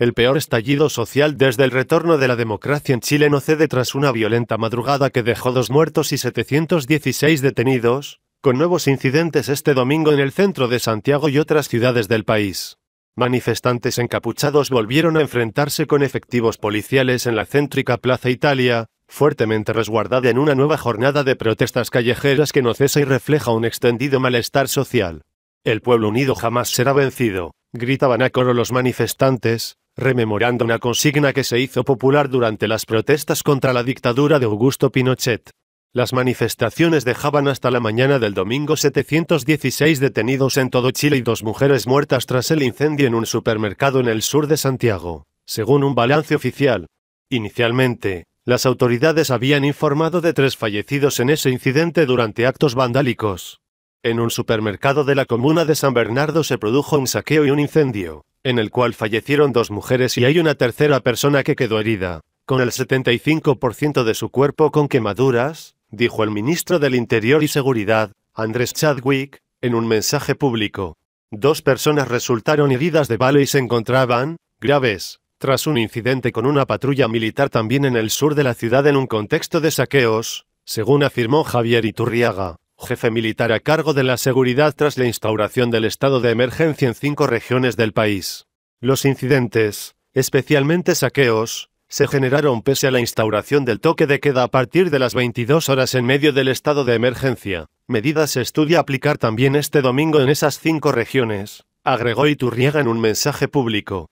El peor estallido social desde el retorno de la democracia en Chile no cede tras una violenta madrugada que dejó dos muertos y 716 detenidos, con nuevos incidentes este domingo en el centro de Santiago y otras ciudades del país. Manifestantes encapuchados volvieron a enfrentarse con efectivos policiales en la céntrica Plaza Italia, fuertemente resguardada en una nueva jornada de protestas callejeras que no cesa y refleja un extendido malestar social. El pueblo unido jamás será vencido, gritaban a coro los manifestantes, rememorando una consigna que se hizo popular durante las protestas contra la dictadura de Augusto Pinochet. Las manifestaciones dejaban hasta la mañana del domingo 716 detenidos en todo Chile y dos mujeres muertas tras el incendio en un supermercado en el sur de Santiago, según un balance oficial. Inicialmente, las autoridades habían informado de tres fallecidos en ese incidente durante actos vandálicos. En un supermercado de la comuna de San Bernardo se produjo un saqueo y un incendio, en el cual fallecieron dos mujeres y hay una tercera persona que quedó herida, con el 75% de su cuerpo con quemaduras, dijo el ministro del Interior y Seguridad, Andrés Chadwick, en un mensaje público. Dos personas resultaron heridas de bala y se encontraban, graves, tras un incidente con una patrulla militar también en el sur de la ciudad en un contexto de saqueos, según afirmó Javier Iturriaga jefe militar a cargo de la seguridad tras la instauración del estado de emergencia en cinco regiones del país. Los incidentes, especialmente saqueos, se generaron pese a la instauración del toque de queda a partir de las 22 horas en medio del estado de emergencia. Medidas se estudia aplicar también este domingo en esas cinco regiones, agregó Iturriaga en un mensaje público.